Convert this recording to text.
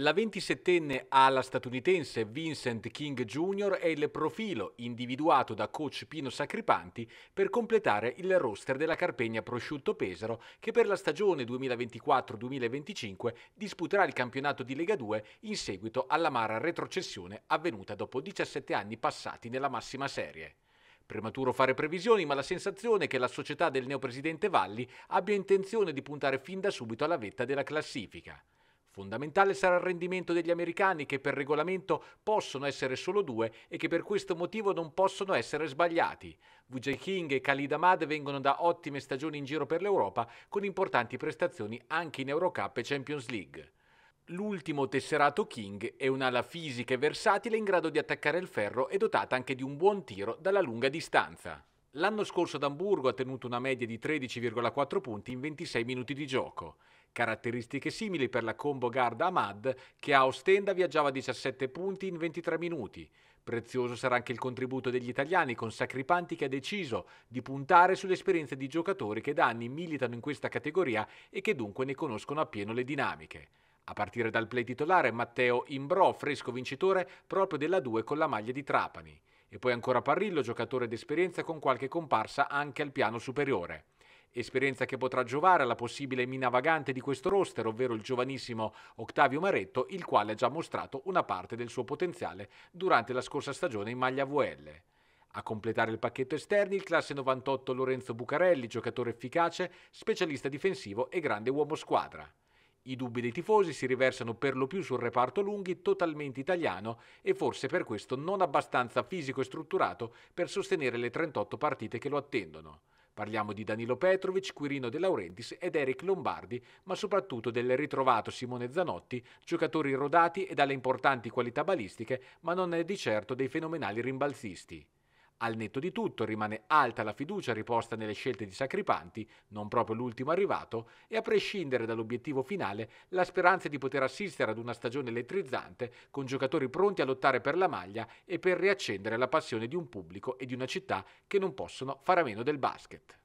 La 27enne ala statunitense Vincent King Jr. è il profilo individuato da coach Pino Sacripanti per completare il roster della Carpegna Prosciutto Pesaro che per la stagione 2024-2025 disputerà il campionato di Lega 2 in seguito alla all'amara retrocessione avvenuta dopo 17 anni passati nella massima serie. Prematuro fare previsioni, ma la sensazione è che la società del neopresidente Valli abbia intenzione di puntare fin da subito alla vetta della classifica. Fondamentale sarà il rendimento degli americani che per regolamento possono essere solo due e che per questo motivo non possono essere sbagliati. VJ King e Khalid Ahmad vengono da ottime stagioni in giro per l'Europa con importanti prestazioni anche in Eurocup e Champions League. L'ultimo tesserato King è un'ala fisica e versatile in grado di attaccare il ferro e dotata anche di un buon tiro dalla lunga distanza. L'anno scorso ad Amburgo ha tenuto una media di 13,4 punti in 26 minuti di gioco. Caratteristiche simili per la combo guard Ahmad che a Ostenda viaggiava 17 punti in 23 minuti. Prezioso sarà anche il contributo degli italiani con Sacripanti che ha deciso di puntare sulle esperienze di giocatori che da anni militano in questa categoria e che dunque ne conoscono appieno le dinamiche. A partire dal play titolare Matteo Imbro, fresco vincitore proprio della 2 con la maglia di Trapani. E poi ancora Parrillo, giocatore d'esperienza con qualche comparsa anche al piano superiore esperienza che potrà giovare alla possibile mina vagante di questo roster, ovvero il giovanissimo Octavio Maretto, il quale ha già mostrato una parte del suo potenziale durante la scorsa stagione in maglia VL. A completare il pacchetto esterni il classe 98 Lorenzo Bucarelli, giocatore efficace, specialista difensivo e grande uomo squadra. I dubbi dei tifosi si riversano per lo più sul reparto lunghi totalmente italiano e forse per questo non abbastanza fisico e strutturato per sostenere le 38 partite che lo attendono. Parliamo di Danilo Petrovic, Quirino De Laurentiis ed Eric Lombardi, ma soprattutto del ritrovato Simone Zanotti, giocatori rodati e dalle importanti qualità balistiche, ma non è di certo dei fenomenali rimbalzisti. Al netto di tutto rimane alta la fiducia riposta nelle scelte di Sacripanti, non proprio l'ultimo arrivato, e a prescindere dall'obiettivo finale, la speranza di poter assistere ad una stagione elettrizzante con giocatori pronti a lottare per la maglia e per riaccendere la passione di un pubblico e di una città che non possono fare a meno del basket.